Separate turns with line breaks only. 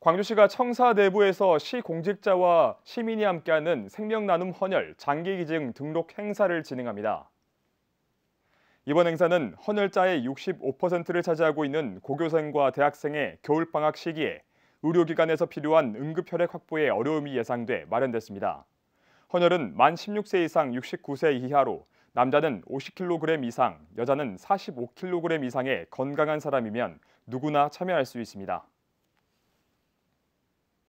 광주시가 청사 내부에서 시 공직자와 시민이 함께하는 생명나눔 헌혈, 장기기증 등록 행사를 진행합니다. 이번 행사는 헌혈자의 65%를 차지하고 있는 고교생과 대학생의 겨울방학 시기에 의료기관에서 필요한 응급혈액 확보에 어려움이 예상돼 마련됐습니다. 헌혈은 만 16세 이상 69세 이하로 남자는 50kg 이상, 여자는 45kg 이상의 건강한 사람이면 누구나 참여할 수 있습니다.